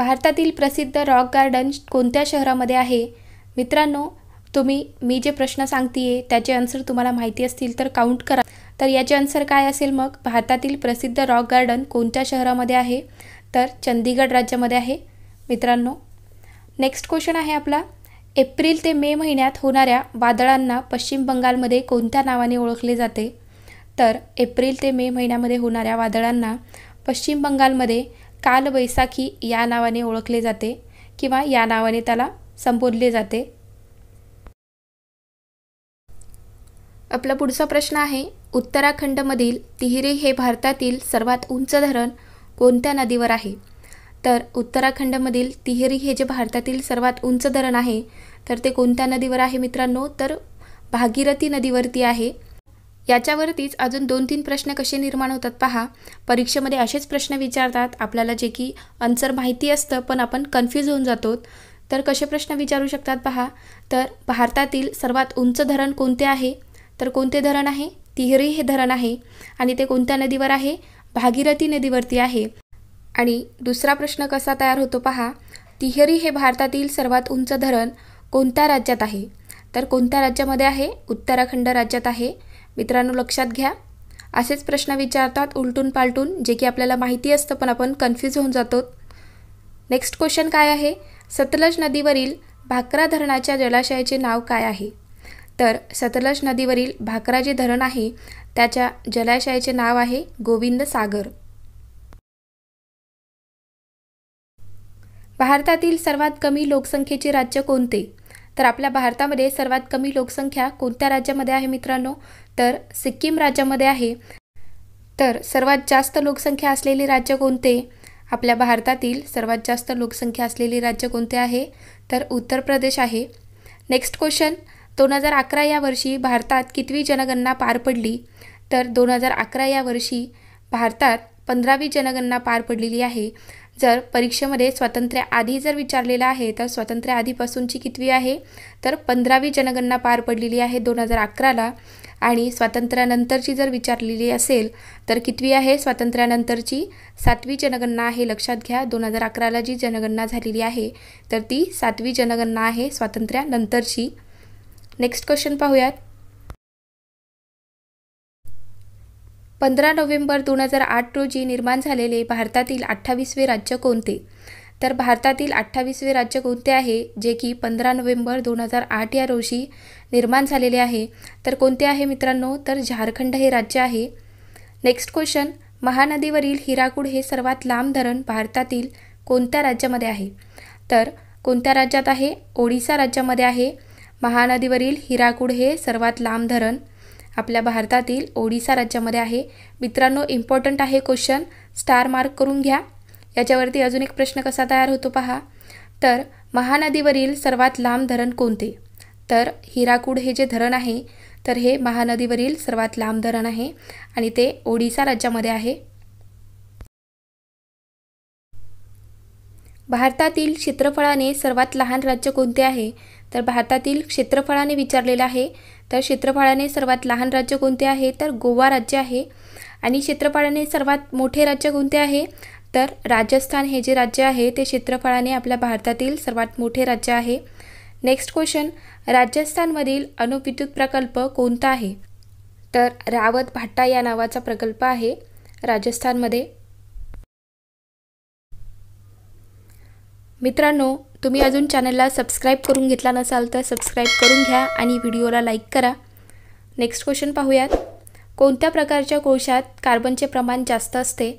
भारतातील प्रसिद्ध rock garden कोणत्या शहरामध्ये आहे मित्रांनो तुम्ही मी जे प्रश्न सांगते त्याचे आन्सर तुम्हाला माहिती असतील तर काउंट करा तर याचे आन्सर काय असेल मग भारतातील प्रसिद्ध रॉक गार्डन कोणत्या शहरामध्ये आहे तर चंदीगड राज्यामध्ये आहे मित्रांनो नेक्स्ट क्वेश्चन आहे आपला एप्रिल ते मे महिन्यात होणाऱ्या वादळांना पश्चिम बंगालमध्ये कोणत्या नावाने ओळखले जाते तर एप्रिल ते मे महिन्यामध्ये होणाऱ्या वादळांना पश्चिम बंगालमध्ये बैसाखी या नावाने ओळखले जाते किंवा या नावाने त्याला संबोधले जाते आपला पुढचा प्रश्न आहे उत्तराखंडमधील तिहिरी हे भारतातील सर्वात उंच धरण कोणत्या नदीवर आहे तर उत्तराखंडमधील तिहेरी हे जे भारतातील सर्वात उंच धरण आहे तर ते कोणत्या नदीवर आहे मित्रांनो तर भागीरथी नदीवरती आहे याच्यावरतीच अजून दोन तीन प्रश्न कसे निर्माण होतात पहा परीक्षेमध्ये असेच प्रश्न विचारतात आपल्याला जे की आन्सर माहिती असतं पण आपण कन्फ्यूज होऊन जातो तर कसे प्रश्न विचारू शकतात पहा तर भारतातील सर्वात उंच धरण कोणते आहे तर कोणते धरण आहे तिहरी हे धरण आहे आणि ते कोणत्या नदीवर आहे भागीरथी नदीवरती आहे आणि दुसरा प्रश्न कसा तयार होतो पहा तिहरी हे भारतातील सर्वात उंच धरण कोणत्या राज्यात आहे तर कोणत्या राज्यामध्ये आहे उत्तराखंड राज्यात आहे मित्रांनो लक्षात घ्या असेच प्रश्न विचारतात उलटून पालटून जे की आपल्याला माहिती असतं पण आपण कन्फ्यूज होऊन जातो नेक्स्ट क्वेश्चन काय आहे सतलज नदीवरील भाकरा धरणाच्या जलाशयाचे नाव काय आहे तर सतलज नदीवरील भाकरा जे धरण आहे त्याच्या जलाशयाचे नाव आहे गोविंद सागर भारतातील सर्वात कमी लोकसंख्येचे राज्य कोणते तर आपल्या भारतामध्ये सर्वात कमी लोकसंख्या कोणत्या राज्यामध्ये आहे मित्रांनो तर सिक्कीम राज्यामध्ये आहे तर सर्वात जास्त लोकसंख्या असलेले राज्य कोणते आपल्या भारतातील सर्वात जास्त लोकसंख्या असलेले राज्य कोणते आहे तर उत्तर प्रदेश आहे नेक्स्ट क्वेश्चन दोन हजार अकरा या वर्षी भारतात कितवी जनगणना पार पडली तर दोन हजार अकरा या वर्षी भारतात पंधरावी जनगणना पार पडलेली आहे जर परीक्षेमध्ये स्वातंत्र्याआधी जर विचारलेलं आहे तर स्वातंत्र्याआधीपासूनची कितवी आहे तर पंधरावी जनगणना पार पडलेली आहे दोन हजार अकराला आणि स्वातंत्र्यानंतरची जर विचारलेली असेल तर कितवी आहे स्वातंत्र्यानंतरची सातवी जनगणना आहे लक्षात घ्या दोन हजार अकराला जी जनगणना झालेली आहे तर ती सातवी जनगणना आहे स्वातंत्र्यानंतरची नेक्स्ट क्वेश्चन पाहूयात पंधरा नोव्हेंबर दोन हजार आठ रोजी निर्माण झालेले भारतातील अठ्ठावीसवे राज्य कोणते तर भारतातील अठ्ठावीसवे राज्य कोणते आहे जे की पंधरा नोव्हेंबर दोन हजार आठ या रोजी निर्माण झालेले आहे तर कोणते आहे मित्रांनो तर झारखंड हे राज्य आहे नेक्स्ट क्वेश्चन महानदीवरील हिराकूड हे सर्वात लांब धरण भारतातील कोणत्या राज्यामध्ये आहे तर कोणत्या राज्यात आहे ओडिसा राज्यामध्ये आहे महानदीवरील हिराकूड हे सर्वात लांब धरण आपल्या भारतातील ओडिसा राज्यामध्ये आहे मित्रांनो इम्पॉर्टंट आहे क्वेश्चन स्टार मार्क करून घ्या याच्यावरती अजून एक प्रश्न कसा तयार होतो पहा तर महानदीवरील सर्वात लांब धरण कोणते तर हिराकूड हे जे धरण आहे तर हे महानदीवरील सर्वात लांब धरण आहे आणि ते ओडिसा राज्यामध्ये आहे भारतातील क्षेत्रफळाने सर्वात लहान राज्य कोणते आहे तर भारतातील क्षेत्रफळाने विचारलेलं आहे तर क्षेत्रफळाने सर्वात लहान राज्य कोणते आहे तर गोवा राज्य आहे आणि क्षेत्रफळाने सर्वात मोठे राज्य कोणते आहे तर राजस्थान हे जे राज्य आहे ते क्षेत्रफळाने आपल्या भारतातील सर्वात मोठे राज्य आहे नेक्स्ट क्वेश्चन राजस्थानमधील अणुविद्युत प्रकल्प कोणता आहे तर रावत भाट्टा या नावाचा प्रकल्प आहे राजस्थानमध्ये मित्रांनो तुम्ही अजून चॅनलला सबस्क्राईब करून घेतला नसाल तर सबस्क्राईब करून घ्या आणि व्हिडिओला लाईक करा नेक्स्ट क्वेश्चन पाहूयात कोणत्या प्रकारच्या कोळशात कार्बनचे प्रमाण जास्त असते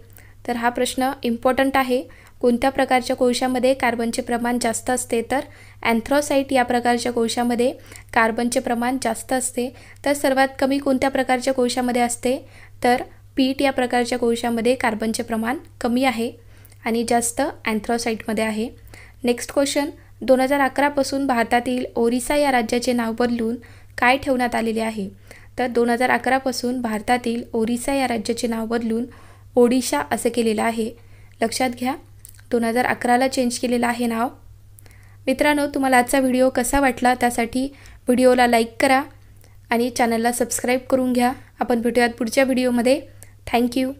तर हा प्रश्न इम्पॉर्टंट आहे कोणत्या प्रकारच्या कोळशामध्ये कार्बनचे प्रमाण जास्त असते तर अँथ्रॉसाईट या प्रकारच्या कोळशामध्ये कार्बनचे प्रमाण जास्त असते तर सर्वात कमी कोणत्या प्रकारच्या कोळशामध्ये असते तर पीट या प्रकारच्या कोळशामध्ये कार्बनचे प्रमाण कमी आहे आणि जास्त अँथ्रॉसाईटमध्ये आहे नेक्स्ट क्वेश्चन दोन हजार अकरापासून भारतातील ओरिसा या राज्याचे नाव बदलून काय ठेवण्यात आलेले आहे तर दोन हजार अकरापासून भारतातील ओरिसा या राज्याचे नाव बदलून ओडिशा असं केलेलं आहे लक्षात घ्या दोन हजार अकराला चेंज केलेलं आहे नाव मित्रांनो तुम्हाला आजचा व्हिडिओ कसा वाटला त्यासाठी व्हिडिओला लाईक करा आणि चॅनलला सबस्क्राईब करून घ्या आपण भेटूयात पुढच्या व्हिडिओमध्ये थँक्यू